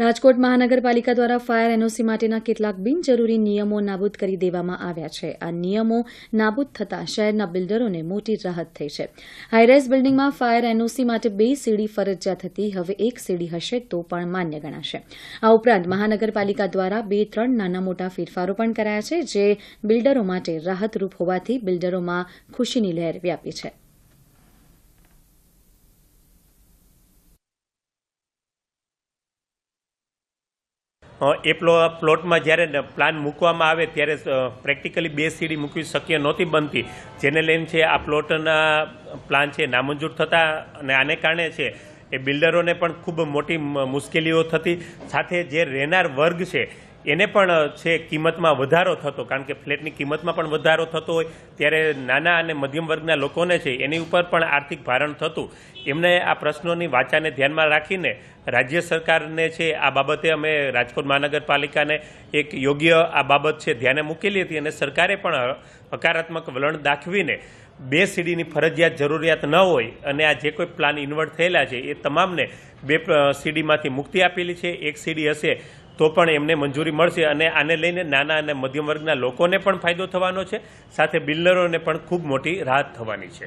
રાજકોટ મહાનગરપાલિકા દ્વારા fire NOC માટેના કેટલાક બિનજરૂરી નિયમો નાબૂદ કરી દેવામાં આવ્યા છે આ નિયમો નાબૂદ થતાં શહેરના બિલ્ડરોને મોટી રાહત થઈ છે હાઈરેઝ બિલ્ડિંગમાં ફાયર એનઓસી માટે બે સીડી ફરજિયાત હતી હવે એક સીડી હશે તો પણ માન્ય ગણાશે આ ઉપરાંત મહાનગરપાલિકા દ્વારા બે ત્રણ નાના મોટા ફેરફારો પણ કરાયા છે જે બિલ્ડરો માટે રાહતરૂપ હોવાથી બિલ્ડરોમાં ખુશીની લહેર વ્યાપી છે એ પ્લો પ્લોટમાં જ્યારે પ્લાન મૂકવામાં આવે ત્યારે પ્રેક્ટિકલી બે સીડી મૂકવી શક્ય નહોતી બનતી જેને લઈને છે આ પ્લોટના પ્લાન છે નામંજૂર થતા અને આને કારણે છે એ બિલ્ડરોને પણ ખૂબ મોટી મુશ્કેલીઓ થતી સાથે જે રહેનાર વર્ગ છે એને પણ છે કિંમતમાં વધારો થતો કારણ કે ફ્લેટની કિંમતમાં પણ વધારો થતો હોય ત્યારે નાના અને મધ્યમ વર્ગના લોકોને છે એની ઉપર પણ આર્થિક ભારણ થતું એમને આ પ્રશ્નોની વાચાને ધ્યાનમાં રાખીને રાજ્ય સરકારને છે આ બાબતે અમે રાજકોટ મહાનગરપાલિકાને એક યોગ્ય આ બાબત છે ધ્યાને મૂકેલી હતી અને સરકારે પણ હકારાત્મક વલણ દાખવીને બે સીડીની ફરજિયાત જરૂરિયાત ન હોય અને આ જે કોઈ પ્લાન ઇન્વર્ટ થયેલા છે એ તમામને બે સીડીમાંથી મુક્તિ આપેલી છે એક સીડી હશે તો પણ એમને મંજૂરી મળશે અને આને લઈને નાના અને મધ્યમ વર્ગના લોકોને પણ ફાયદો થવાનો છે સાથે બિલ્ડરોને પણ ખૂબ મોટી રાહત થવાની છે